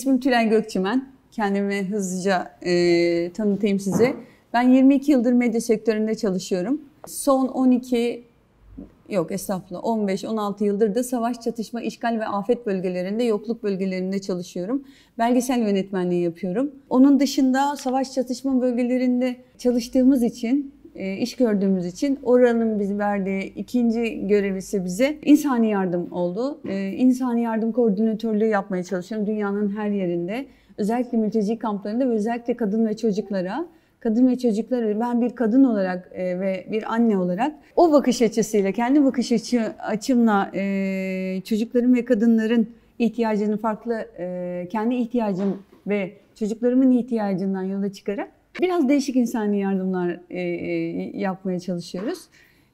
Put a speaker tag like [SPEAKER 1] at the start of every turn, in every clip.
[SPEAKER 1] İsmim Tülay Gökçimen. Kendimi hızlıca e, tanıtayım size. Ben 22 yıldır medya sektöründe çalışıyorum. Son 12 yok estağfurullah 15-16 yıldır da savaş, çatışma, işgal ve afet bölgelerinde, yokluk bölgelerinde çalışıyorum. Belgesel yönetmenliği yapıyorum. Onun dışında savaş, çatışma bölgelerinde çalıştığımız için e, iş gördüğümüz için oranın biz verdiği ikinci ise bize insani yardım oldu. E, insani yardım koordinatörlüğü yapmaya çalışıyorum dünyanın her yerinde. Özellikle mülteci kamplarında ve özellikle kadın ve çocuklara kadın ve çocuklara ben bir kadın olarak e, ve bir anne olarak o bakış açısıyla kendi bakış açı, açımla çocukların ve kadınların ihtiyacını farklı kendi ihtiyacım ve çocuklarımın ihtiyacından yola çıkarak Biraz değişik insani yardımlar e, e, yapmaya çalışıyoruz.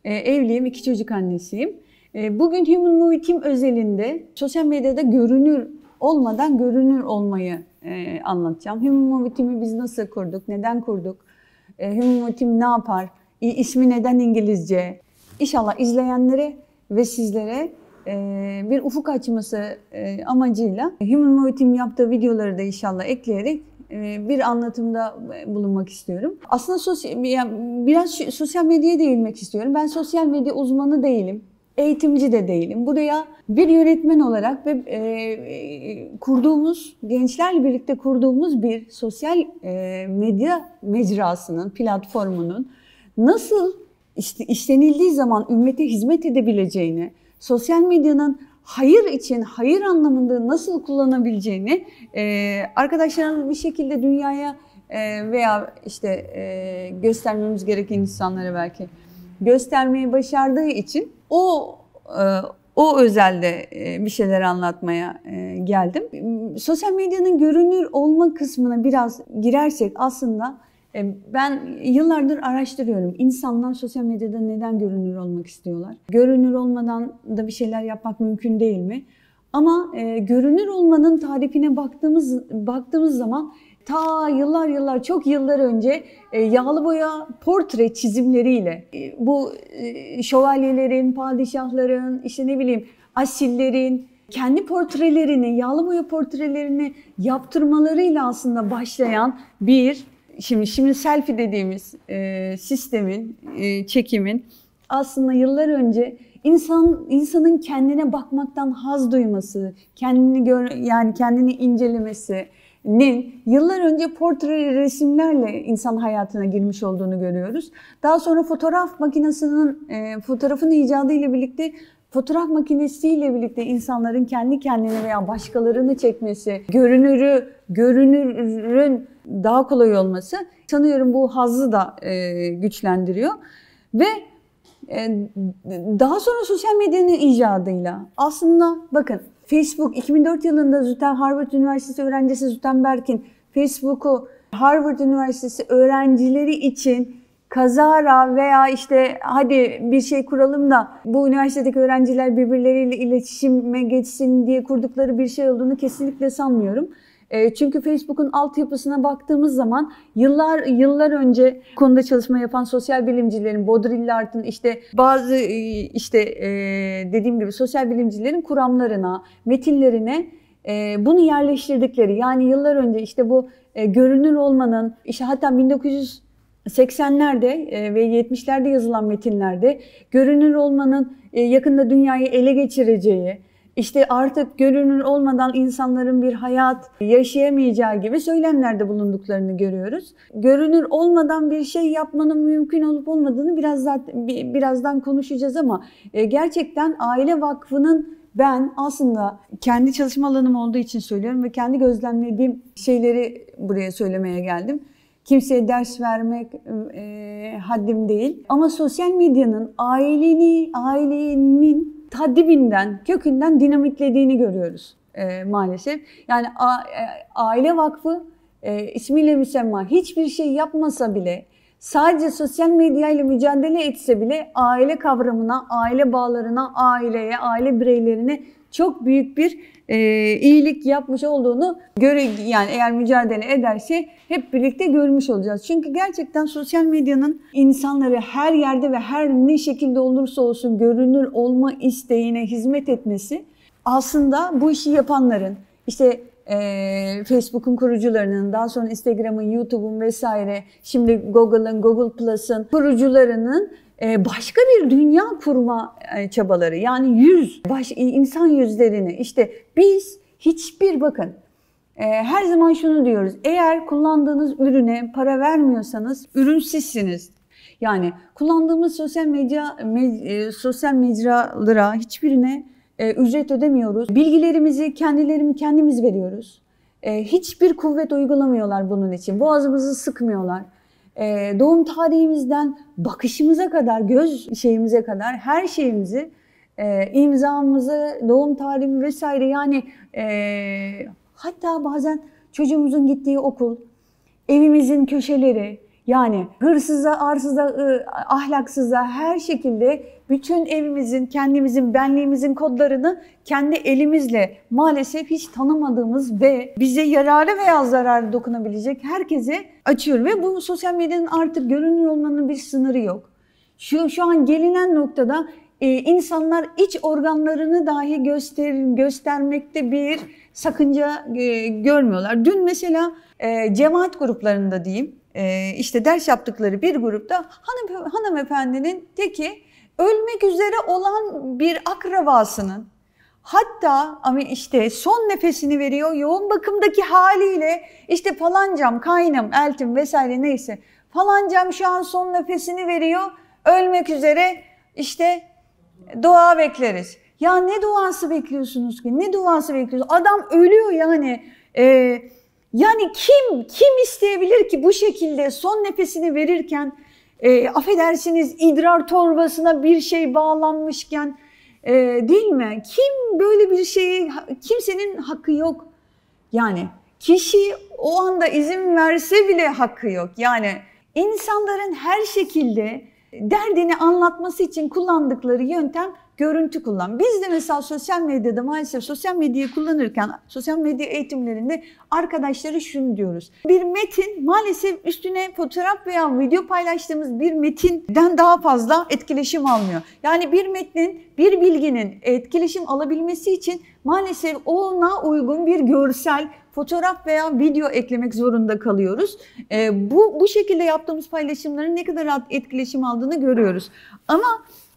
[SPEAKER 1] E, evliyim, iki çocuk annesiyim. E, bugün Human Movie Team özelinde sosyal medyada görünür olmadan görünür olmayı e, anlatacağım. Human Movie Team'i biz nasıl kurduk, neden kurduk, e, Human Movie Team ne yapar, e, ismi neden İngilizce. İnşallah izleyenlere ve sizlere e, bir ufuk açması e, amacıyla Human Movie Team yaptığı videoları da inşallah ekleyerek e, bir anlatımda e, bulunmak istiyorum. Aslında sosyal, biraz sosyal medyaya değinmek istiyorum. Ben sosyal medya uzmanı değilim. Eğitimci de değilim. Buraya bir yönetmen olarak ve e, e, kurduğumuz, gençlerle birlikte kurduğumuz bir sosyal e, medya mecrasının, platformunun nasıl işte, işlenildiği zaman ümmete hizmet edebileceğini, sosyal medyanın hayır için, hayır anlamında nasıl kullanabileceğini e, arkadaşlarımız bir şekilde dünyaya e, veya işte e, göstermemiz gereken insanlara belki göstermeyi başardığı için o e, o özelde e, bir şeyler anlatmaya e, geldim. Sosyal medyanın görünür olma kısmına biraz girersek aslında e, ben yıllardır araştırıyorum. İnsanlar sosyal medyada neden görünür olmak istiyorlar? Görünür olmadan da bir şeyler yapmak mümkün değil mi? Ama e, görünür olmanın tarifine baktığımız baktığımız zaman ta yıllar yıllar çok yıllar önce e, yağlı boya portre çizimleriyle e, bu e, şövalyelerin, padişahların, işte ne bileyim asillerin kendi portrelerini, yağlı boya portrelerini yaptırmalarıyla aslında başlayan bir şimdi şimdi selfie dediğimiz e, sistemin, e, çekimin aslında yıllar önce insan insanın kendine bakmaktan haz duyması, kendini gör, yani kendini incelemesi, nin yıllar önce portre resimlerle insan hayatına girmiş olduğunu görüyoruz. Daha sonra fotoğraf makinesinin e, fotoğrafın icadı ile birlikte Fotoğraf makinesiyle birlikte insanların kendi kendini veya başkalarını çekmesi, görünürü, görünürün daha kolay olması sanıyorum bu hazzı da e, güçlendiriyor. Ve e, daha sonra sosyal medyanın icadıyla aslında bakın Facebook 2004 yılında Züten Harvard Üniversitesi öğrencisi Züten Berk'in Facebook'u Harvard Üniversitesi öğrencileri için kazara veya işte hadi bir şey kuralım da bu üniversitedeki öğrenciler birbirleriyle iletişime geçsin diye kurdukları bir şey olduğunu kesinlikle sanmıyorum. E, çünkü Facebook'un altyapısına baktığımız zaman yıllar yıllar önce konuda çalışma yapan sosyal bilimcilerin, Baudrillard'ın işte bazı e, işte e, dediğim gibi sosyal bilimcilerin kuramlarına, metinlerine bunu yerleştirdikleri yani yıllar önce işte bu görünür olmanın işte hatta 1900 80'lerde e, ve 70'lerde yazılan metinlerde görünür olmanın e, yakında dünyayı ele geçireceği, işte artık görünür olmadan insanların bir hayat yaşayamayacağı gibi söylemlerde bulunduklarını görüyoruz. Görünür olmadan bir şey yapmanın mümkün olup olmadığını biraz zaten, birazdan konuşacağız ama e, gerçekten Aile Vakfı'nın ben aslında kendi çalışma alanım olduğu için söylüyorum ve kendi gözlemlediğim şeyleri buraya söylemeye geldim. Kimseye ders vermek e, haddim değil. Ama sosyal medyanın aileni, ailenin ta kökünden dinamitlediğini görüyoruz e, maalesef. Yani a, e, Aile Vakfı e, ismiyle müsemma hiçbir şey yapmasa bile sadece sosyal medyayla mücadele etse bile aile kavramına, aile bağlarına, aileye, aile bireylerine çok büyük bir e, iyilik yapmış olduğunu göre yani eğer mücadele ederse hep birlikte görmüş olacağız. Çünkü gerçekten sosyal medyanın insanları her yerde ve her ne şekilde olursa olsun görünür olma isteğine hizmet etmesi aslında bu işi yapanların işte e, Facebook'un kurucularının, daha sonra Instagram'ın, YouTube'un vesaire, şimdi Google'ın, Google Plus'ın kurucularının ee, başka bir dünya kurma e, çabaları yani yüz, baş, insan yüzlerini işte biz hiçbir bakın e, her zaman şunu diyoruz eğer kullandığınız ürüne para vermiyorsanız ürünsizsiniz. Yani kullandığımız sosyal medya me, e, sosyal mecralara hiçbirine e, ücret ödemiyoruz. Bilgilerimizi kendilerimiz kendimiz veriyoruz. E, hiçbir kuvvet uygulamıyorlar bunun için. Boğazımızı sıkmıyorlar e, doğum tarihimizden bakışımıza kadar, göz şeyimize kadar her şeyimizi e, imzamızı, doğum tarihimi vesaire yani e, hatta bazen çocuğumuzun gittiği okul, evimizin köşeleri yani hırsıza, arsıza, e, ahlaksıza her şekilde bütün evimizin, kendimizin, benliğimizin kodlarını kendi elimizle maalesef hiç tanımadığımız ve bize yararlı veya zararlı dokunabilecek herkese açıyor. Ve bu sosyal medyanın artık görünür olmanın bir sınırı yok. Şu, şu an gelinen noktada e, insanlar iç organlarını dahi göster, göstermekte bir sakınca e, görmüyorlar. Dün mesela e, cemaat gruplarında diyeyim, e, işte ders yaptıkları bir grupta hanım, hanımefendinin teki ölmek üzere olan bir akrabasının hatta ama işte son nefesini veriyor yoğun bakımdaki haliyle işte falancam, kaynam, eltim vesaire neyse falancam şu an son nefesini veriyor ölmek üzere işte dua bekleriz. Ya ne duası bekliyorsunuz ki? Ne duası bekliyorsunuz? Adam ölüyor yani. Ee, yani kim kim isteyebilir ki bu şekilde son nefesini verirken e, affedersiniz idrar torbasına bir şey bağlanmışken e, değil mi? Kim böyle bir şeyi, kimsenin hakkı yok. Yani kişi o anda izin verse bile hakkı yok. Yani insanların her şekilde derdini anlatması için kullandıkları yöntem görüntü kullan. Biz de mesela sosyal medyada maalesef sosyal medyayı kullanırken sosyal medya eğitimlerinde arkadaşlara şunu diyoruz. Bir metin maalesef üstüne fotoğraf veya video paylaştığımız bir metinden daha fazla etkileşim almıyor. Yani bir metnin, bir bilginin etkileşim alabilmesi için maalesef ona uygun bir görsel, fotoğraf veya video eklemek zorunda kalıyoruz. E, bu bu şekilde yaptığımız paylaşımların ne kadar rahat etkileşim aldığını görüyoruz. Ama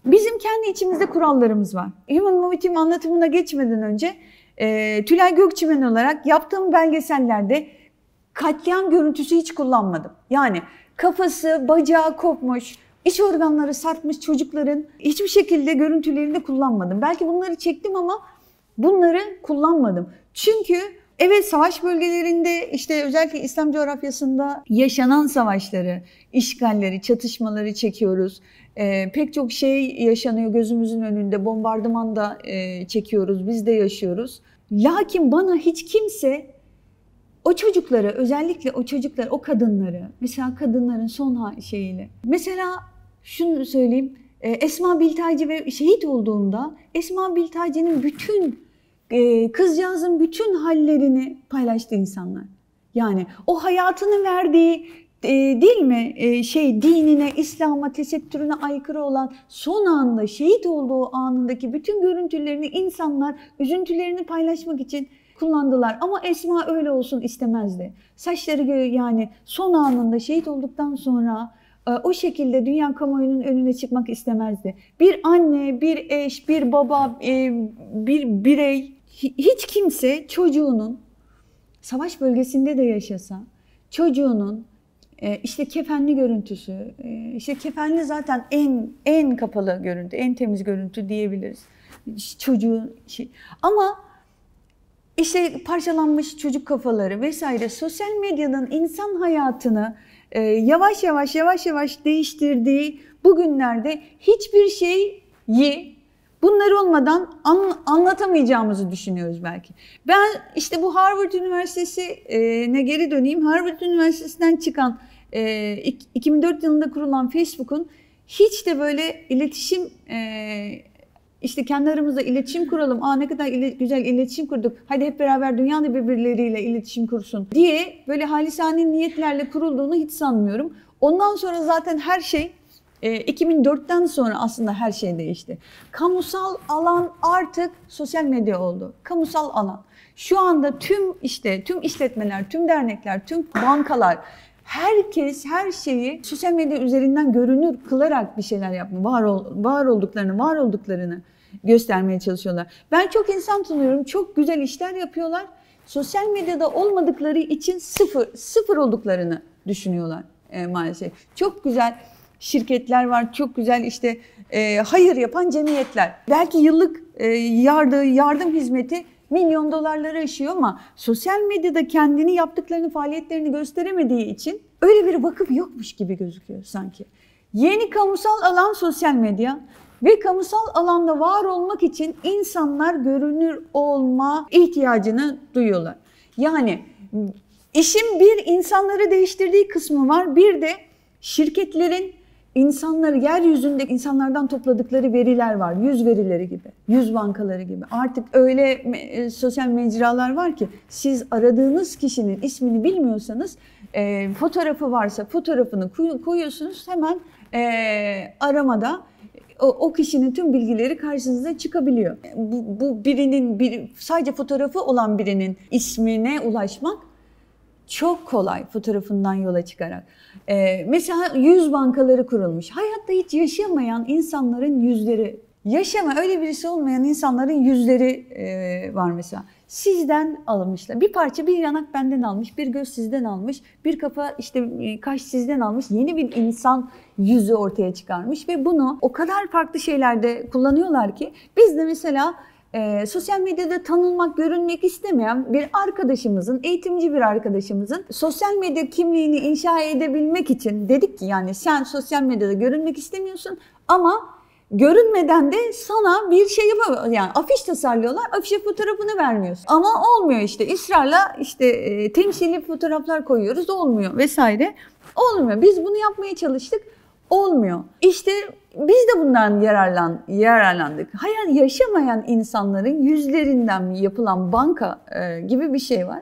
[SPEAKER 1] Bizim kendi içimizde kurallarımız var. Human Mobility anlatımına geçmeden önce e, Tülay Gökçimen olarak yaptığım belgesellerde katliam görüntüsü hiç kullanmadım. Yani kafası, bacağı kopmuş, iç organları sarkmış çocukların hiçbir şekilde görüntülerini de kullanmadım. Belki bunları çektim ama bunları kullanmadım. Çünkü Evet savaş bölgelerinde işte özellikle İslam coğrafyasında yaşanan savaşları, işgalleri, çatışmaları çekiyoruz. E, pek çok şey yaşanıyor gözümüzün önünde. Bombardıman da e, çekiyoruz, biz de yaşıyoruz. Lakin bana hiç kimse o çocukları, özellikle o çocuklar, o kadınları, mesela kadınların son şeyini. Mesela şunu söyleyeyim, e, Esma Biltacı ve şehit olduğunda Esma Biltacı'nın bütün ee, kızcağızın bütün hallerini paylaştı insanlar. Yani o hayatını verdiği e, değil mi e, şey dinine, İslam'a, tesettürüne aykırı olan son anda şehit olduğu anındaki bütün görüntülerini insanlar üzüntülerini paylaşmak için kullandılar. Ama Esma öyle olsun istemezdi. Saçları yani son anında şehit olduktan sonra e, o şekilde dünya kamuoyunun önüne çıkmak istemezdi. Bir anne, bir eş, bir baba, bir birey hiç kimse çocuğunun savaş bölgesinde de yaşasa çocuğunun e, işte kefenli görüntüsü, e, işte kefenli zaten en en kapalı görüntü, en temiz görüntü diyebiliriz. Çocuğun şey. Ama işte parçalanmış çocuk kafaları vesaire sosyal medyanın insan hayatını e, yavaş yavaş yavaş yavaş değiştirdiği bu günlerde hiçbir şeyi Bunlar olmadan an, anlatamayacağımızı düşünüyoruz belki. Ben işte bu Harvard Üniversitesi'ne geri döneyim. Harvard Üniversitesi'nden çıkan 2004 yılında kurulan Facebook'un hiç de böyle iletişim işte kendi aramızda iletişim kuralım. Aa ne kadar ile, güzel iletişim kurduk. Hadi hep beraber dünya birbirleriyle iletişim kursun diye böyle halisane niyetlerle kurulduğunu hiç sanmıyorum. Ondan sonra zaten her şey e, ee, 2004'ten sonra aslında her şey değişti. Kamusal alan artık sosyal medya oldu. Kamusal alan. Şu anda tüm işte tüm işletmeler, tüm dernekler, tüm bankalar herkes her şeyi sosyal medya üzerinden görünür kılarak bir şeyler yapma, var ol, var olduklarını, var olduklarını göstermeye çalışıyorlar. Ben çok insan tanıyorum, çok güzel işler yapıyorlar. Sosyal medyada olmadıkları için sıfır, sıfır olduklarını düşünüyorlar e, maalesef. Çok güzel şirketler var. Çok güzel işte e, hayır yapan cemiyetler. Belki yıllık e, yardım, yardım hizmeti milyon dolarlara aşıyor ama sosyal medyada kendini yaptıklarını, faaliyetlerini gösteremediği için öyle bir vakıf yokmuş gibi gözüküyor sanki. Yeni kamusal alan sosyal medya ve kamusal alanda var olmak için insanlar görünür olma ihtiyacını duyuyorlar. Yani işin bir insanları değiştirdiği kısmı var, bir de şirketlerin İnsanları yeryüzünde insanlardan topladıkları veriler var. Yüz verileri gibi, yüz bankaları gibi. Artık öyle e, sosyal mecralar var ki siz aradığınız kişinin ismini bilmiyorsanız e, fotoğrafı varsa fotoğrafını koyuyorsunuz hemen e, aramada o, o kişinin tüm bilgileri karşınıza çıkabiliyor. Bu, bu birinin bir, sadece fotoğrafı olan birinin ismine ulaşmak çok kolay fotoğrafından yola çıkarak. Ee, mesela yüz bankaları kurulmuş. Hayatta hiç yaşamayan insanların yüzleri, yaşama öyle birisi olmayan insanların yüzleri e, var mesela. Sizden alınmışlar. Bir parça bir yanak benden almış, bir göz sizden almış, bir kafa işte e, kaş sizden almış. Yeni bir insan yüzü ortaya çıkarmış ve bunu o kadar farklı şeylerde kullanıyorlar ki biz de mesela e, sosyal medyada tanınmak, görünmek istemeyen bir arkadaşımızın, eğitimci bir arkadaşımızın sosyal medya kimliğini inşa edebilmek için dedik ki yani sen sosyal medyada görünmek istemiyorsun ama görünmeden de sana bir şey yapamıyor. Yani afiş tasarlıyorlar, afişe fotoğrafını vermiyorsun. Ama olmuyor işte ısrarla işte e, temsili fotoğraflar koyuyoruz olmuyor vesaire. Olmuyor. Biz bunu yapmaya çalıştık. Olmuyor. İşte biz de bundan yararlan, yararlandık. Hayal yaşamayan insanların yüzlerinden yapılan banka e, gibi bir şey var.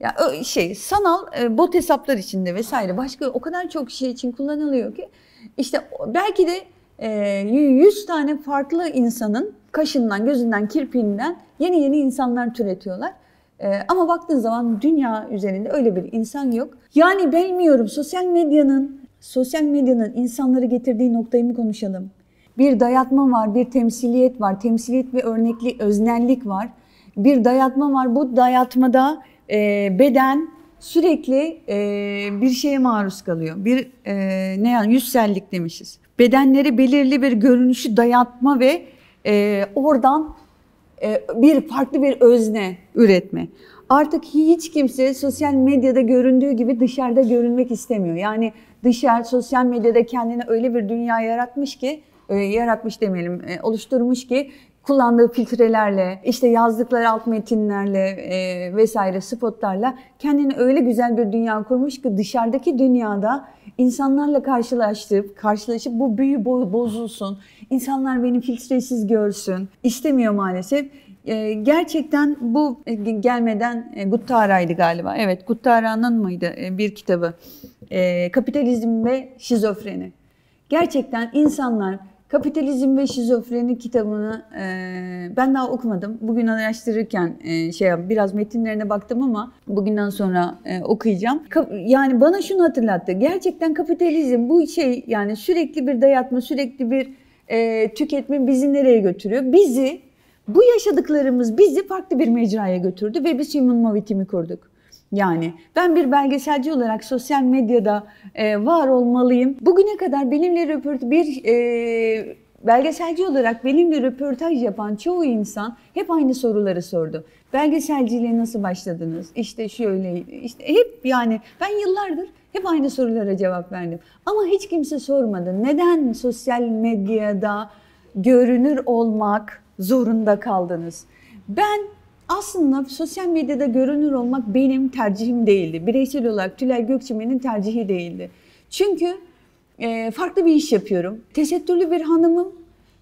[SPEAKER 1] Ya şey sanal e, bot hesaplar içinde vesaire başka o kadar çok şey için kullanılıyor ki işte belki de e, 100 tane farklı insanın kaşından, gözünden, kirpiğinden yeni yeni insanlar türetiyorlar. Ee, ama baktığın zaman dünya üzerinde öyle bir insan yok. Yani bilmiyorum sosyal medyanın sosyal medyanın insanları getirdiği noktayı mı konuşalım? Bir dayatma var, bir temsiliyet var. Temsiliyet ve örnekli öznellik var. Bir dayatma var. Bu dayatmada e, beden sürekli e, bir şeye maruz kalıyor. Bir e, ne yani yüzsellik demişiz. Bedenleri belirli bir görünüşü dayatma ve e, oradan e, bir farklı bir özne üretme. Artık hiç kimse sosyal medyada göründüğü gibi dışarıda görünmek istemiyor. Yani dışarı sosyal medyada kendini öyle bir dünya yaratmış ki e, yaratmış demeyelim e, oluşturmuş ki kullandığı filtrelerle, işte yazdıkları alt metinlerle e, vesaire spotlarla kendini öyle güzel bir dünya kurmuş ki dışarıdaki dünyada insanlarla karşılaştırıp, karşılaşıp bu büyü boyu bozulsun, insanlar beni filtresiz görsün istemiyor maalesef. Ee, gerçekten bu e, gelmeden e, Guttara'ydı galiba. Evet Guttara'nın mıydı e, bir kitabı? Ee, kapitalizm ve Şizofreni. Gerçekten insanlar Kapitalizm ve Şizofreni kitabını ben daha okumadım. Bugün araştırırken şey biraz metinlerine baktım ama bugünden sonra okuyacağım. yani bana şunu hatırlattı. Gerçekten kapitalizm bu şey yani sürekli bir dayatma, sürekli bir tüketme bizi nereye götürüyor? Bizi bu yaşadıklarımız bizi farklı bir mecraya götürdü ve biz Human Movie kurduk. Yani ben bir belgeselci olarak sosyal medyada e, var olmalıyım. Bugüne kadar benimle röportaj bir e, belgeselci olarak benimle röportaj yapan çoğu insan hep aynı soruları sordu. Belgeselciliğe nasıl başladınız? İşte şöyle, işte hep yani ben yıllardır hep aynı sorulara cevap verdim. Ama hiç kimse sormadı. Neden sosyal medyada görünür olmak, zorunda kaldınız. Ben aslında sosyal medyada görünür olmak benim tercihim değildi. Bireysel olarak Tülay Gökçemen'in tercihi değildi. Çünkü e, farklı bir iş yapıyorum. Tesettürlü bir hanımım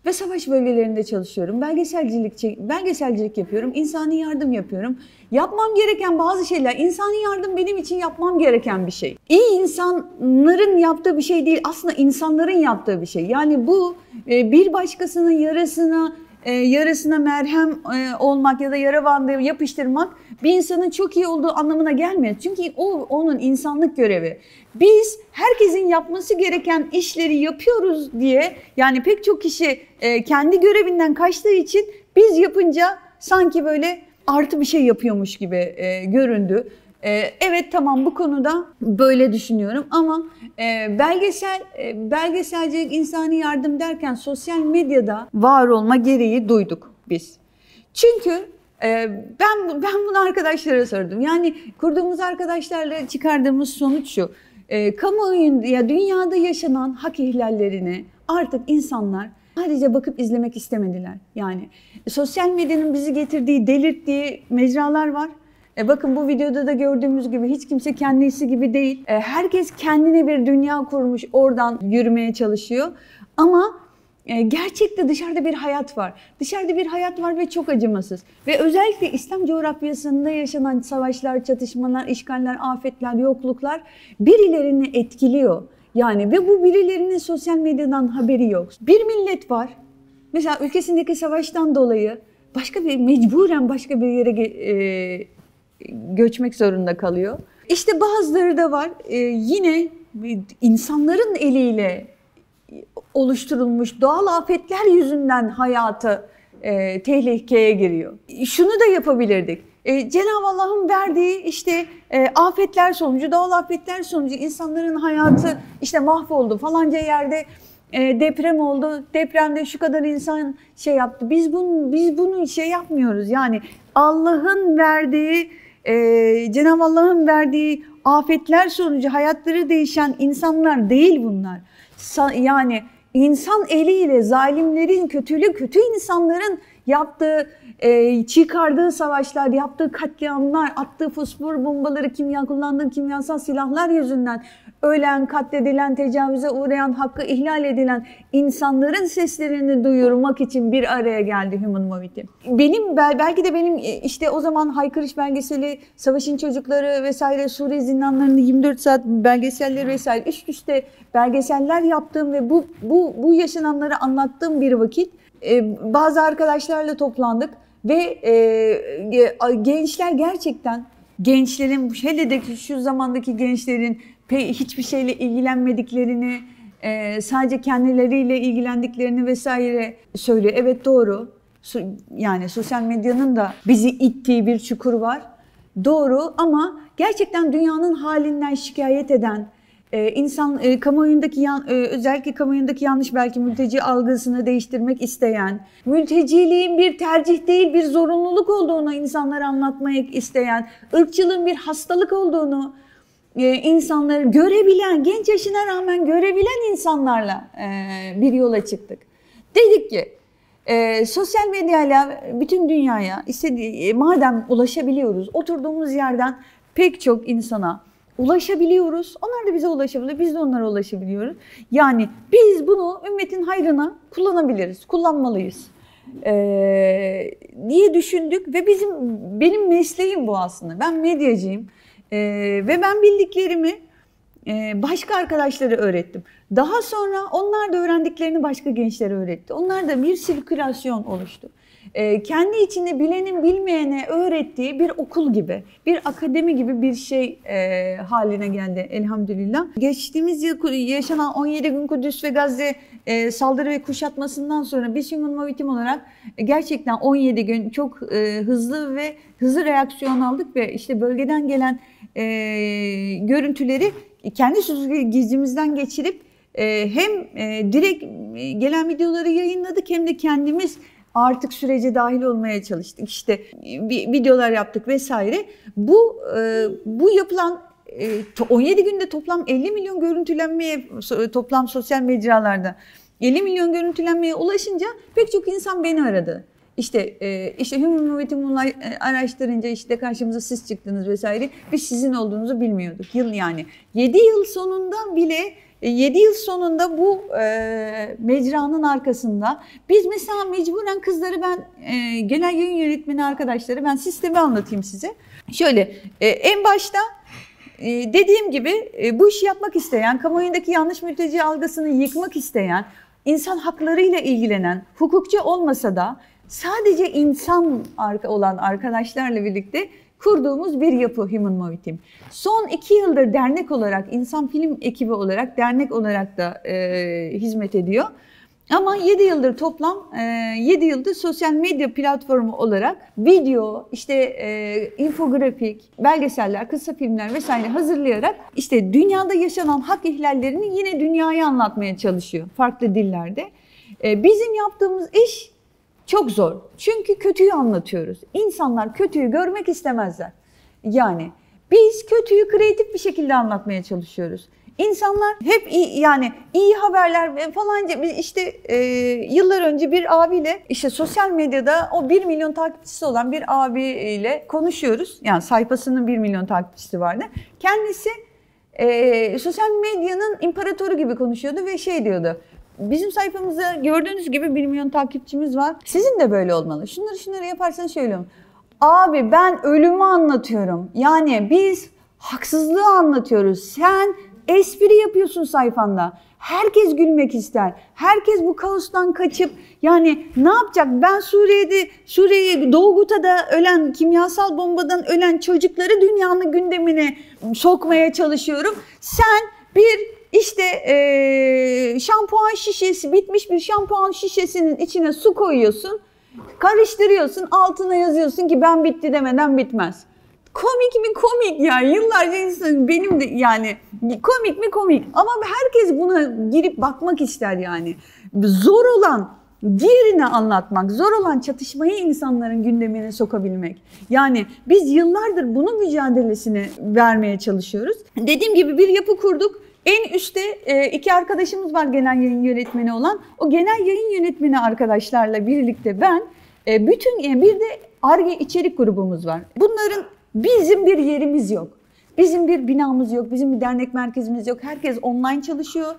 [SPEAKER 1] ve savaş bölgelerinde çalışıyorum. Belgeselcilik, belgeselcilik yapıyorum. İnsani yardım yapıyorum. Yapmam gereken bazı şeyler, insani yardım benim için yapmam gereken bir şey. İyi insanların yaptığı bir şey değil, aslında insanların yaptığı bir şey. Yani bu e, bir başkasının yarasına e, yarasına merhem e, olmak ya da yara bandı yapıştırmak bir insanın çok iyi olduğu anlamına gelmiyor. Çünkü o onun insanlık görevi. Biz herkesin yapması gereken işleri yapıyoruz diye yani pek çok kişi e, kendi görevinden kaçtığı için biz yapınca sanki böyle artı bir şey yapıyormuş gibi e, göründü. Ee, evet tamam bu konuda böyle düşünüyorum ama e, belgesel e, belgeselcilik insani yardım derken sosyal medyada var olma gereği duyduk biz. Çünkü e, ben ben bunu arkadaşlara sordum. Yani kurduğumuz arkadaşlarla çıkardığımız sonuç şu. E, kamuoyunda ya dünyada yaşanan hak ihlallerini artık insanlar sadece bakıp izlemek istemediler. Yani sosyal medyanın bizi getirdiği, delirttiği mecralar var. E bakın bu videoda da gördüğümüz gibi hiç kimse kendisi gibi değil. E herkes kendine bir dünya kurmuş, oradan yürümeye çalışıyor. Ama e, gerçekte dışarıda bir hayat var. Dışarıda bir hayat var ve çok acımasız. Ve özellikle İslam coğrafyasında yaşanan savaşlar, çatışmalar, işgaller, afetler, yokluklar birilerini etkiliyor. Yani ve bu birilerinin sosyal medyadan haberi yok. Bir millet var. Mesela ülkesindeki savaştan dolayı başka bir mecburen başka bir yere e, göçmek zorunda kalıyor. İşte bazıları da var e, yine insanların eliyle oluşturulmuş doğal afetler yüzünden hayatı e, tehlikeye giriyor. Şunu da yapabilirdik. E, Cenab-ı Allah'ın verdiği işte e, afetler sonucu, doğal afetler sonucu insanların hayatı işte mahvoldu. Falanca yerde e, deprem oldu. Depremde şu kadar insan şey yaptı. Biz bunu biz bunu şey yapmıyoruz. Yani Allah'ın verdiği ee, Cenab-ı Allah'ın verdiği afetler sonucu hayatları değişen insanlar değil bunlar. Sa yani insan eliyle zalimlerin, kötülü, kötü insanların yaptığı, e, çıkardığı savaşlar, yaptığı katliamlar, attığı fosfor bombaları, kimya kullandığı kimyasal silahlar yüzünden ölen, katledilen, tecavüze uğrayan, hakkı ihlal edilen insanların seslerini duyurmak için bir araya geldi Human Movement. Benim belki de benim e, işte o zaman Haykırış belgeseli, Savaşın Çocukları vesaire Suriye zindanlarında 24 saat belgeseller vesaire üst üste belgeseller yaptığım ve bu bu bu yaşananları anlattığım bir vakit e, bazı arkadaşlarla toplandık ve e, gençler gerçekten gençlerin hele de şu zamandaki gençlerin hiçbir şeyle ilgilenmediklerini, e, sadece kendileriyle ilgilendiklerini vesaire söylüyor. Evet doğru. Yani sosyal medyanın da bizi ittiği bir çukur var. Doğru ama gerçekten dünyanın halinden şikayet eden, e, insan e, kamuoyundaki yan, e, özellikle kamuoyundaki yanlış belki mülteci algısını değiştirmek isteyen, mülteciliğin bir tercih değil bir zorunluluk olduğunu insanlara anlatmayı isteyen, ırkçılığın bir hastalık olduğunu e, insanları görebilen, genç yaşına rağmen görebilen insanlarla e, bir yola çıktık. Dedik ki e, sosyal medyayla bütün dünyaya istediği, e, madem ulaşabiliyoruz oturduğumuz yerden pek çok insana ulaşabiliyoruz. Onlar da bize ulaşabiliyor, biz de onlara ulaşabiliyoruz. Yani biz bunu ümmetin hayrına kullanabiliriz, kullanmalıyız e, diye düşündük ve bizim benim mesleğim bu aslında. Ben medyacıyım. E, ve ben bildiklerimi e, başka arkadaşlara öğrettim. Daha sonra onlar da öğrendiklerini başka gençlere öğretti. Onlar da bir sirkülasyon oluştu. E, kendi içinde bilenin bilmeyene öğrettiği bir okul gibi, bir akademi gibi bir şey e, haline geldi elhamdülillah. Geçtiğimiz yıl yaşanan 17 gün Kudüs ve Gazze e, saldırı ve kuşatmasından sonra biz Human Movitim olarak e, gerçekten 17 gün çok e, hızlı ve hızlı reaksiyon aldık ve işte bölgeden gelen e, görüntüleri kendi süzgecimizden geçirip e, hem e, direkt e, gelen videoları yayınladık hem de kendimiz artık sürece dahil olmaya çalıştık. İşte e, videolar yaptık vesaire. Bu e, bu yapılan 17 e, günde toplam 50 milyon görüntülenmeye toplam sosyal mecralarda 50 milyon görüntülenmeye ulaşınca pek çok insan beni aradı. İşte e, işte Hümmet'in bunlar e, araştırınca işte karşımıza siz çıktınız vesaire. Biz sizin olduğunuzu bilmiyorduk. Yıl yani 7 yıl sonunda bile 7 e, yıl sonunda bu e, mecranın arkasında biz mesela mecburen kızları ben e, genel yayın yönetmeni arkadaşları ben sistemi anlatayım size. Şöyle e, en başta e, dediğim gibi e, bu işi yapmak isteyen, kamuoyundaki yanlış mülteci algısını yıkmak isteyen, insan haklarıyla ilgilenen, hukukçu olmasa da sadece insan arka olan arkadaşlarla birlikte kurduğumuz bir yapı Human Movitim. Son iki yıldır dernek olarak, insan film ekibi olarak, dernek olarak da e, hizmet ediyor. Ama 7 yıldır toplam 7 e, yıldır sosyal medya platformu olarak video, işte e, infografik, belgeseller, kısa filmler vesaire hazırlayarak işte dünyada yaşanan hak ihlallerini yine dünyaya anlatmaya çalışıyor farklı dillerde. E, bizim yaptığımız iş çok zor. Çünkü kötüyü anlatıyoruz. İnsanlar kötüyü görmek istemezler. Yani biz kötüyü kreatif bir şekilde anlatmaya çalışıyoruz. İnsanlar hep iyi, yani iyi haberler falan biz işte e, yıllar önce bir abiyle işte sosyal medyada o 1 milyon takipçisi olan bir abiyle konuşuyoruz. Yani sayfasının 1 milyon takipçisi vardı. Kendisi e, sosyal medyanın imparatoru gibi konuşuyordu ve şey diyordu. Bizim sayfamızda gördüğünüz gibi 1 milyon takipçimiz var. Sizin de böyle olmalı. Şunları şunları yaparsanız şöyle olur. Abi ben ölümü anlatıyorum. Yani biz haksızlığı anlatıyoruz. Sen espri yapıyorsun sayfanda. Herkes gülmek ister. Herkes bu kaostan kaçıp yani ne yapacak? Ben Suriye'de, Suriye'yi Doğu Guta'da ölen, kimyasal bombadan ölen çocukları dünyanın gündemine sokmaya çalışıyorum. Sen bir işte e, şampuan şişesi, bitmiş bir şampuan şişesinin içine su koyuyorsun. Karıştırıyorsun, altına yazıyorsun ki ben bitti demeden bitmez. Komik mi komik ya. Yıllarca insan benim de yani komik mi komik. Ama herkes buna girip bakmak ister yani. Zor olan diğerini anlatmak, zor olan çatışmayı insanların gündemine sokabilmek. Yani biz yıllardır bunun mücadelesini vermeye çalışıyoruz. Dediğim gibi bir yapı kurduk. En üstte e, iki arkadaşımız var genel yayın yönetmeni olan. O genel yayın yönetmeni arkadaşlarla birlikte ben e, bütün e, bir de ARGE içerik grubumuz var. Bunların bizim bir yerimiz yok. Bizim bir binamız yok, bizim bir dernek merkezimiz yok. Herkes online çalışıyor.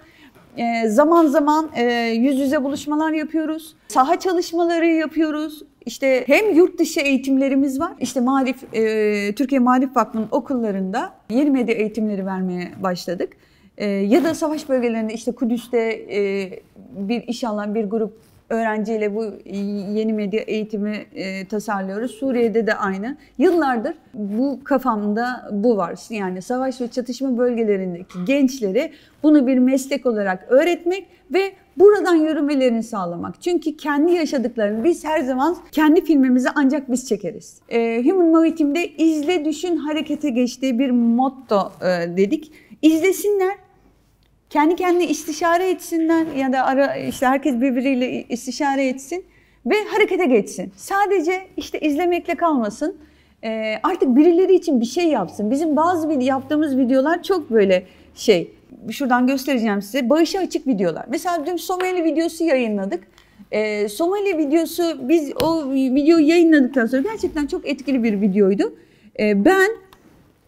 [SPEAKER 1] zaman zaman yüz yüze buluşmalar yapıyoruz. Saha çalışmaları yapıyoruz. İşte hem yurt dışı eğitimlerimiz var. İşte Marif, Türkiye Marif Vakfı'nın okullarında 27 eğitimleri vermeye başladık. E, ya da savaş bölgelerinde işte Kudüs'te e, bir iş alan bir grup öğrenciyle bu yeni medya eğitimi e, tasarlıyoruz. Suriye'de de aynı. Yıllardır bu kafamda bu var. Yani savaş ve çatışma bölgelerindeki gençleri bunu bir meslek olarak öğretmek ve buradan yürümelerini sağlamak. Çünkü kendi yaşadıklarını biz her zaman kendi filmimizi ancak biz çekeriz. E, Human Maritim'de izle, düşün, harekete geçtiği bir motto e, dedik İzlesinler. Kendi kendine istişare etsinler ya da ara işte herkes birbiriyle istişare etsin ve harekete geçsin. Sadece işte izlemekle kalmasın. Ee, artık birileri için bir şey yapsın. Bizim bazı yaptığımız videolar çok böyle şey. Şuradan göstereceğim size. Bağışa açık videolar. Mesela dün Somali videosu yayınladık. Ee, Somali videosu biz o videoyu yayınladıktan sonra gerçekten çok etkili bir videoydu. Ee, ben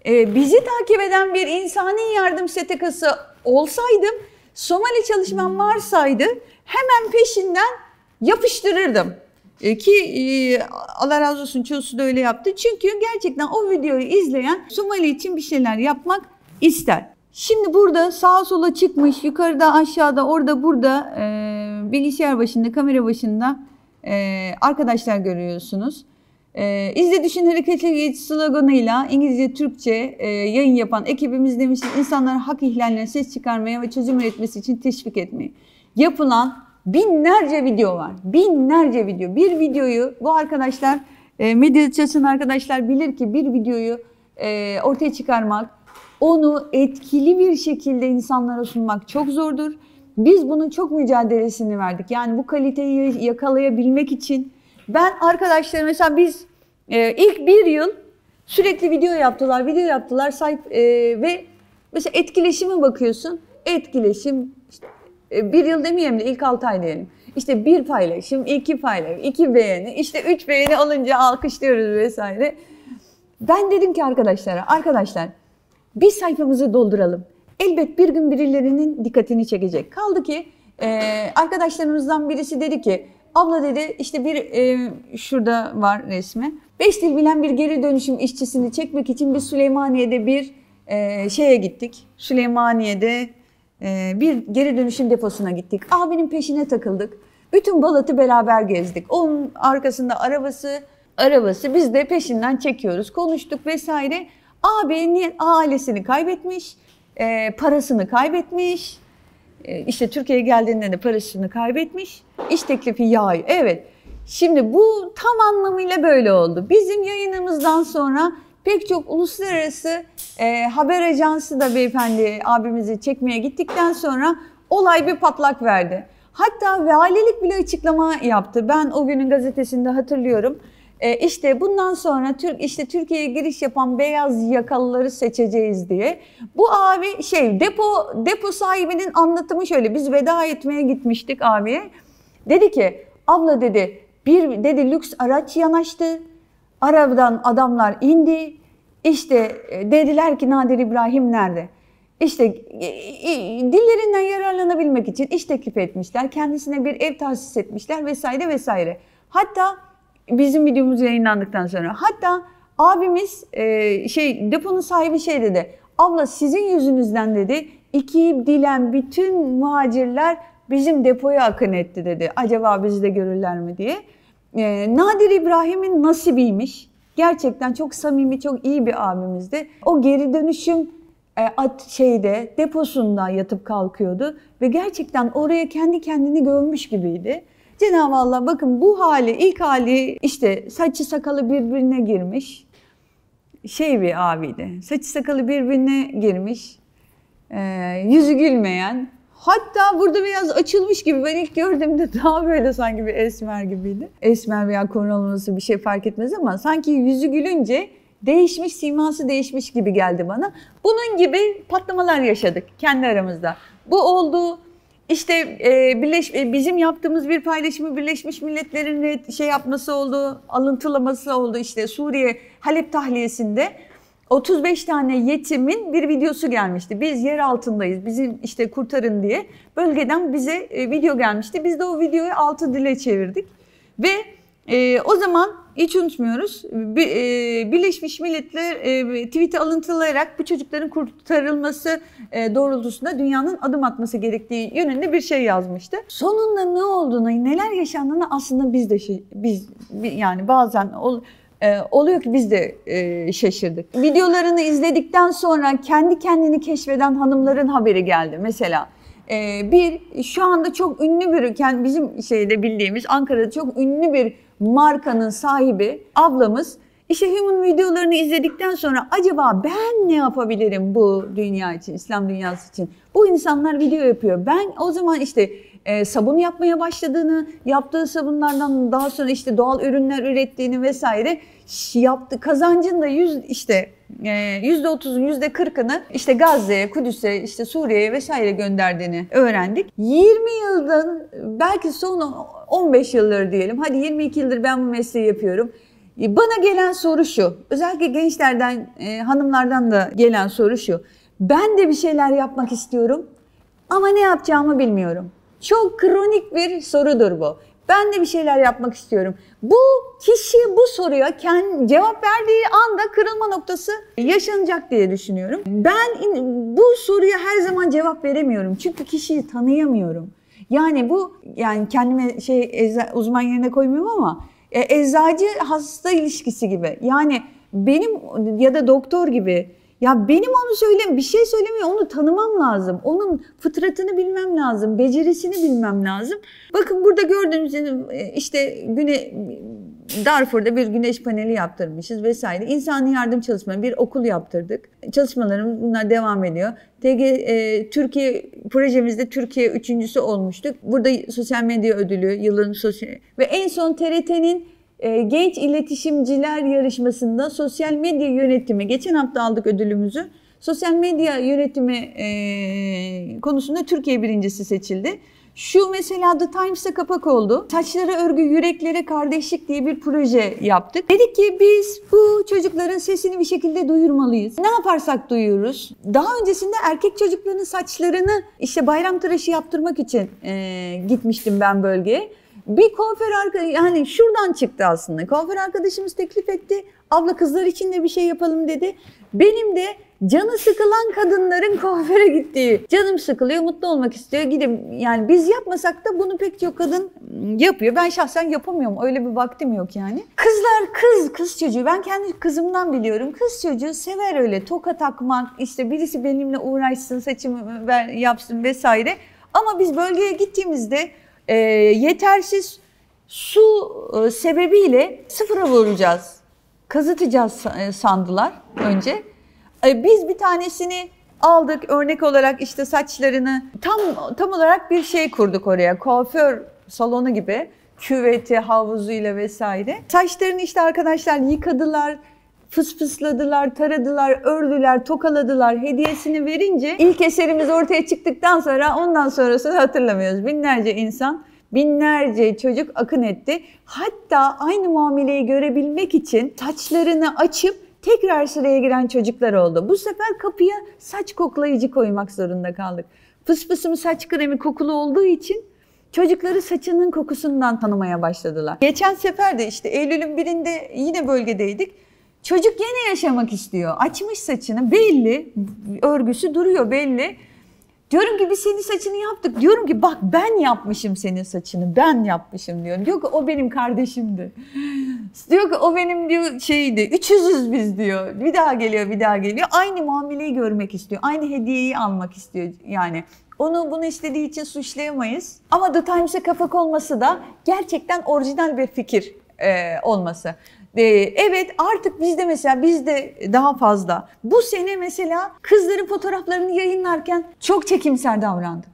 [SPEAKER 1] e, bizi takip eden bir insani yardım STK'sı olsaydım, Somali çalışmam varsaydı hemen peşinden yapıştırırdım. E, ki e, Allah razı olsun çoğusu da öyle yaptı. Çünkü gerçekten o videoyu izleyen Somali için bir şeyler yapmak ister. Şimdi burada sağa sola çıkmış, yukarıda aşağıda orada burada e, bilgisayar başında kamera başında e, arkadaşlar görüyorsunuz. E, İzle Düşün Harekete Geç sloganıyla İngilizce, Türkçe e, yayın yapan ekibimiz demişti insanlara hak ihlallerine ses çıkarmaya ve çözüm üretmesi için teşvik etmeyi. Yapılan binlerce video var. Binlerce video. Bir videoyu bu arkadaşlar, e, medyada çalışan arkadaşlar bilir ki bir videoyu e, ortaya çıkarmak, onu etkili bir şekilde insanlara sunmak çok zordur. Biz bunun çok mücadelesini verdik. Yani bu kaliteyi yakalayabilmek için ben arkadaşlarım mesela biz e, ilk bir yıl sürekli video yaptılar, video yaptılar sahip e, ve mesela etkileşime bakıyorsun. Etkileşim işte, e, bir yıl demeyelim de ilk 6 ay diyelim. İşte bir paylaşım, iki paylaşım, iki beğeni, işte üç beğeni alınca alkışlıyoruz vesaire. Ben dedim ki arkadaşlara, arkadaşlar bir sayfamızı dolduralım. Elbet bir gün birilerinin dikkatini çekecek. Kaldı ki e, arkadaşlarımızdan birisi dedi ki Abla dedi işte bir e, şurada var resmi. Beş dil bilen bir geri dönüşüm işçisini çekmek için bir Süleymaniye'de bir e, şeye gittik. Süleymaniye'de e, bir geri dönüşüm deposuna gittik. Abinin peşine takıldık. Bütün Balat'ı beraber gezdik. Onun arkasında arabası, arabası biz de peşinden çekiyoruz. Konuştuk vesaire. Abinin ailesini kaybetmiş, e, parasını kaybetmiş, e, işte Türkiye'ye geldiğinde de paraşütünü kaybetmiş. İş teklifi yay. Evet. Şimdi bu tam anlamıyla böyle oldu. Bizim yayınımızdan sonra pek çok uluslararası e, haber ajansı da beyefendi abimizi çekmeye gittikten sonra olay bir patlak verdi. Hatta valilik bile açıklama yaptı. Ben o günün gazetesinde hatırlıyorum. E, işte bundan sonra Türk işte Türkiye'ye giriş yapan beyaz yakalıları seçeceğiz diye. Bu abi şey depo depo sahibinin anlatımı şöyle. Biz veda etmeye gitmiştik abiye. Dedi ki abla dedi bir dedi lüks araç yanaştı. Arabadan adamlar indi. İşte e, dediler ki Nadir İbrahim nerede? İşte e, e, dillerinden yararlanabilmek için iş teklif etmişler. Kendisine bir ev tahsis etmişler vesaire vesaire. Hatta Bizim videomuz yayınlandıktan sonra. Hatta abimiz e, şey deponun sahibi şey dedi. Abla sizin yüzünüzden dedi iki dilen bütün muhacirler bizim depoya akın etti dedi. Acaba bizi de görürler mi diye. E, Nadir İbrahim'in nasibiymiş. Gerçekten çok samimi, çok iyi bir abimizdi. O geri dönüşüm e, at şeyde deposunda yatıp kalkıyordu ve gerçekten oraya kendi kendini görmüş gibiydi. Cenab-ı Allah bakın bu hali, ilk hali işte saçı sakalı birbirine girmiş. Şey bir abiydi. Saçı sakalı birbirine girmiş. Ee, yüzü gülmeyen. Hatta burada biraz açılmış gibi. Ben ilk gördüğümde daha böyle sanki bir esmer gibiydi. Esmer veya korona bir şey fark etmez ama sanki yüzü gülünce değişmiş, siması değişmiş gibi geldi bana. Bunun gibi patlamalar yaşadık kendi aramızda. Bu oldu, işte e, birleş, e, bizim yaptığımız bir paylaşımı Birleşmiş Milletler'in şey yapması oldu, alıntılaması oldu işte Suriye Halep tahliyesinde 35 tane yetimin bir videosu gelmişti. Biz yer altındayız, bizim işte kurtarın diye bölgeden bize e, video gelmişti. Biz de o videoyu altı dile çevirdik ve e, o zaman hiç unutmuyoruz. E, Birleşmiş Milletler e, tweet'i alıntılayarak bu çocukların kurtarılması e, doğrultusunda dünyanın adım atması gerektiği yönünde bir şey yazmıştı. Sonunda ne olduğunu, neler yaşandığını aslında biz de şey, biz yani bazen ol, oluyor ki biz de şaşırdık. Videolarını izledikten sonra kendi kendini keşfeden hanımların haberi geldi mesela. Bir, şu anda çok ünlü bir, yani bizim şeyde bildiğimiz Ankara'da çok ünlü bir markanın sahibi ablamız işte Human videolarını izledikten sonra acaba ben ne yapabilirim bu dünya için, İslam dünyası için? Bu insanlar video yapıyor. Ben o zaman işte e, sabun yapmaya başladığını, yaptığı sabunlardan daha sonra işte doğal ürünler ürettiğini vesaire yaptı. Kazancın da yüz işte e, yüzde otuzun yüzde kırkını işte Gazze'ye, Kudüs'e, işte Suriye'ye vesaire gönderdiğini öğrendik. 20 yıldan belki son 15 yıldır diyelim. Hadi 22 yıldır ben bu mesleği yapıyorum. E, bana gelen soru şu. Özellikle gençlerden, e, hanımlardan da gelen soru şu. Ben de bir şeyler yapmak istiyorum ama ne yapacağımı bilmiyorum. Çok kronik bir sorudur bu. Ben de bir şeyler yapmak istiyorum. Bu kişi bu soruya kendi cevap verdiği anda kırılma noktası yaşanacak diye düşünüyorum. Ben bu soruya her zaman cevap veremiyorum. Çünkü kişiyi tanıyamıyorum. Yani bu yani kendime şey uzman yerine koymuyorum ama e, eczacı hasta ilişkisi gibi. Yani benim ya da doktor gibi ya benim onu söylem, bir şey söylemiyor. Onu tanımam lazım. Onun fıtratını bilmem lazım. Becerisini bilmem lazım. Bakın burada gördüğünüz e, işte güne Darfur'da bir güneş paneli yaptırmışız vesaire. İnsani yardım çalışma bir okul yaptırdık. Çalışmalarımız bunlar devam ediyor. TG e, Türkiye projemizde Türkiye üçüncüsü olmuştuk. Burada sosyal medya ödülü, yılın sosyal ve en son TRT'nin ee, genç İletişimciler Yarışması'nda sosyal medya yönetimi, geçen hafta aldık ödülümüzü. Sosyal medya yönetimi e, konusunda Türkiye birincisi seçildi. Şu mesela The Times'ta kapak oldu. Saçları örgü, yüreklere kardeşlik diye bir proje yaptık. Dedik ki biz bu çocukların sesini bir şekilde duyurmalıyız. Ne yaparsak duyuyoruz. Daha öncesinde erkek çocukların saçlarını işte bayram tıraşı yaptırmak için e, gitmiştim ben bölgeye. Bir konfer arkadaşı, yani şuradan çıktı aslında. Konfer arkadaşımız teklif etti. Abla kızlar için de bir şey yapalım dedi. Benim de canı sıkılan kadınların konfere gittiği. Canım sıkılıyor, mutlu olmak istiyor. Gidin yani biz yapmasak da bunu pek çok kadın ıı, yapıyor. Ben şahsen yapamıyorum. Öyle bir vaktim yok yani. Kızlar kız, kız çocuğu. Ben kendi kızımdan biliyorum. Kız çocuğu sever öyle toka takmak, işte birisi benimle uğraşsın, saçımı yapsın vesaire. Ama biz bölgeye gittiğimizde e, yetersiz su e, sebebiyle sıfıra vuracağız, kazıtacağız e, sandılar önce. E, biz bir tanesini aldık örnek olarak işte saçlarını tam tam olarak bir şey kurduk oraya. Kuaför salonu gibi küveti, havuzuyla vesaire. Saçlarını işte arkadaşlar yıkadılar, fısfısladılar, taradılar, ördüler, tokaladılar, hediyesini verince ilk eserimiz ortaya çıktıktan sonra ondan sonrasını hatırlamıyoruz. Binlerce insan binlerce çocuk akın etti. Hatta aynı muameleyi görebilmek için saçlarını açıp tekrar sıraya giren çocuklar oldu. Bu sefer kapıya saç koklayıcı koymak zorunda kaldık. Fıspısım saç kremi kokulu olduğu için çocukları saçının kokusundan tanımaya başladılar. Geçen sefer de işte Eylül'ün birinde yine bölgedeydik. Çocuk yine yaşamak istiyor. Açmış saçını belli. Örgüsü duruyor belli. Diyorum ki biz senin saçını yaptık. Diyorum ki bak ben yapmışım senin saçını. Ben yapmışım diyorum. Diyor ki o benim kardeşimdi. Diyor ki o benim diyor şeydi. Üçüzüz biz diyor. Bir daha geliyor bir daha geliyor. Aynı muameleyi görmek istiyor. Aynı hediyeyi almak istiyor yani. Onu bunu istediği için suçlayamayız. Ama The Times'e kafa olması da gerçekten orijinal bir fikir e, olması. E, evet artık bizde mesela bizde daha fazla. Bu sene mesela kızların fotoğraflarını yayınlarken çok çekimsel davrandık.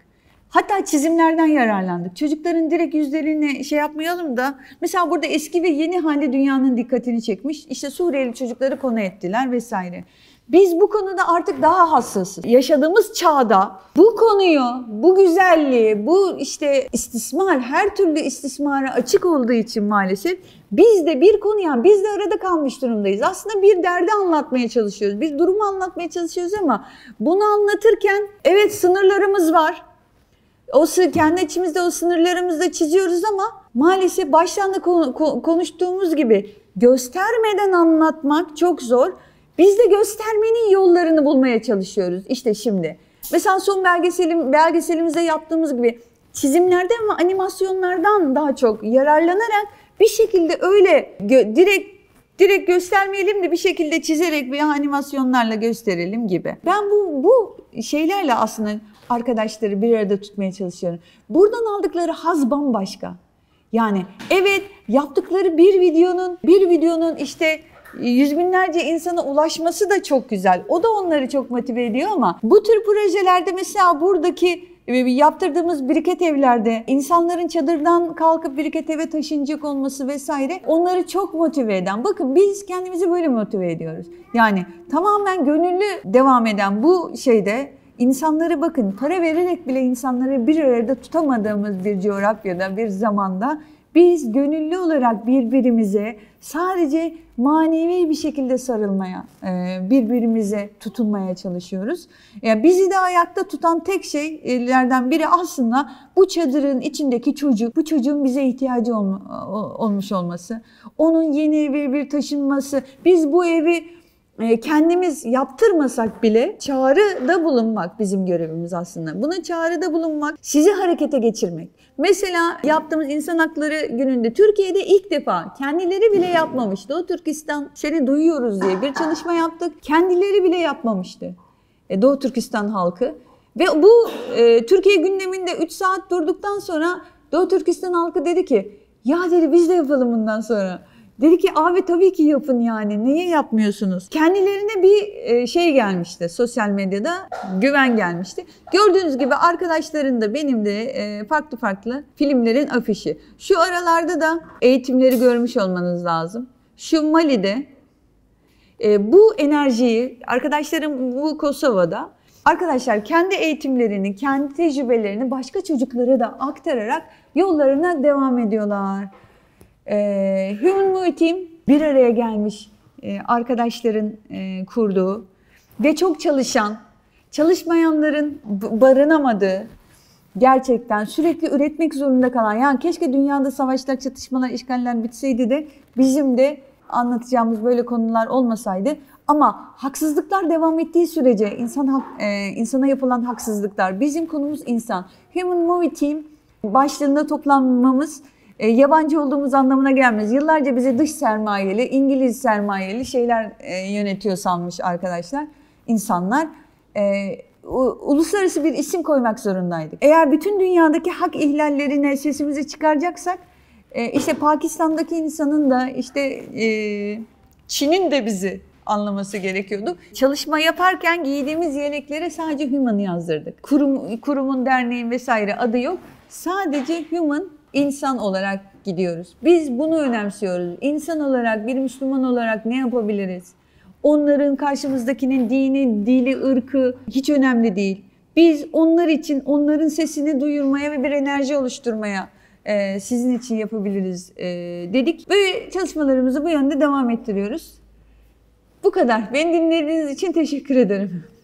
[SPEAKER 1] Hatta çizimlerden yararlandık. Çocukların direkt yüzlerini şey yapmayalım da mesela burada eski ve yeni halde dünyanın dikkatini çekmiş. İşte Suriyeli çocukları konu ettiler vesaire. Biz bu konuda artık daha hassasız. Yaşadığımız çağda bu konuyu, bu güzelliği, bu işte istismar, her türlü istismara açık olduğu için maalesef biz de bir konuya, biz de arada kalmış durumdayız. Aslında bir derdi anlatmaya çalışıyoruz. Biz durumu anlatmaya çalışıyoruz ama bunu anlatırken evet sınırlarımız var. O kendi içimizde o sınırlarımızı da çiziyoruz ama maalesef baştan da konuştuğumuz gibi göstermeden anlatmak çok zor. Biz de göstermenin yollarını bulmaya çalışıyoruz. İşte şimdi. Mesela son belgeselim, belgeselimizde yaptığımız gibi çizimlerden ve animasyonlardan daha çok yararlanarak bir şekilde öyle gö- direkt direkt göstermeyelim de bir şekilde çizerek veya animasyonlarla gösterelim gibi. Ben bu bu şeylerle aslında arkadaşları bir arada tutmaya çalışıyorum. Buradan aldıkları haz bambaşka. Yani evet yaptıkları bir videonun bir videonun işte yüz binlerce insana ulaşması da çok güzel. O da onları çok motive ediyor ama bu tür projelerde mesela buradaki e, yaptırdığımız biriket evlerde insanların çadırdan kalkıp biriket eve taşınacak olması vesaire onları çok motive eden. Bakın biz kendimizi böyle motive ediyoruz. Yani tamamen gönüllü devam eden bu şeyde insanları bakın para vererek bile insanları bir arada tutamadığımız bir coğrafyada, bir zamanda biz gönüllü olarak birbirimize sadece manevi bir şekilde sarılmaya, e, birbirimize tutunmaya çalışıyoruz. Ya bizi de ayakta tutan tek şeylerden biri aslında bu çadırın içindeki çocuk, bu çocuğun bize ihtiyacı olmuş olması, onun yeni eve bir taşınması, biz bu evi e, kendimiz yaptırmasak bile çağrıda bulunmak bizim görevimiz aslında. Buna çağrıda bulunmak, sizi harekete geçirmek. Mesela yaptığımız insan hakları gününde Türkiye'de ilk defa kendileri bile yapmamıştı. Doğu Türkistan seni duyuyoruz diye bir çalışma yaptık. Kendileri bile yapmamıştı. E, Doğu Türkistan halkı. Ve bu e, Türkiye gündeminde 3 saat durduktan sonra Doğu Türkistan halkı dedi ki ya dedi biz de yapalım bundan sonra. Dedi ki abi tabii ki yapın yani niye yapmıyorsunuz? Kendilerine bir e, şey gelmişti sosyal medyada güven gelmişti. Gördüğünüz gibi arkadaşların da benim de e, farklı farklı filmlerin afişi. Şu aralarda da eğitimleri görmüş olmanız lazım. Şu Mali'de e, bu enerjiyi arkadaşlarım bu Kosova'da arkadaşlar kendi eğitimlerini, kendi tecrübelerini başka çocuklara da aktararak yollarına devam ediyorlar. E, Human Movie Team bir araya gelmiş e, arkadaşların e, kurduğu ve çok çalışan, çalışmayanların barınamadığı, gerçekten sürekli üretmek zorunda kalan, yani keşke dünyada savaşlar, çatışmalar, işgaller bitseydi de bizim de anlatacağımız böyle konular olmasaydı. Ama haksızlıklar devam ettiği sürece insan hak, e, insana yapılan haksızlıklar. Bizim konumuz insan. Human Movie Team başlığında toplanmamız e, yabancı olduğumuz anlamına gelmez. Yıllarca bizi dış sermayeli, İngiliz sermayeli şeyler e, yönetiyor sanmış arkadaşlar, insanlar. E, uluslararası bir isim koymak zorundaydık. Eğer bütün dünyadaki hak ihlallerine sesimizi çıkaracaksak, e, işte Pakistan'daki insanın da, işte e, Çin'in de bizi anlaması gerekiyordu. Çalışma yaparken giydiğimiz yeleklere sadece human yazdırdık. Kurum, kurumun, derneğin vesaire adı yok. Sadece human insan olarak gidiyoruz. Biz bunu önemsiyoruz. İnsan olarak, bir Müslüman olarak ne yapabiliriz? Onların karşımızdakinin dini, dili, ırkı hiç önemli değil. Biz onlar için onların sesini duyurmaya ve bir enerji oluşturmaya e, sizin için yapabiliriz e, dedik. Ve çalışmalarımızı bu yönde devam ettiriyoruz. Bu kadar. Beni dinlediğiniz için teşekkür ederim.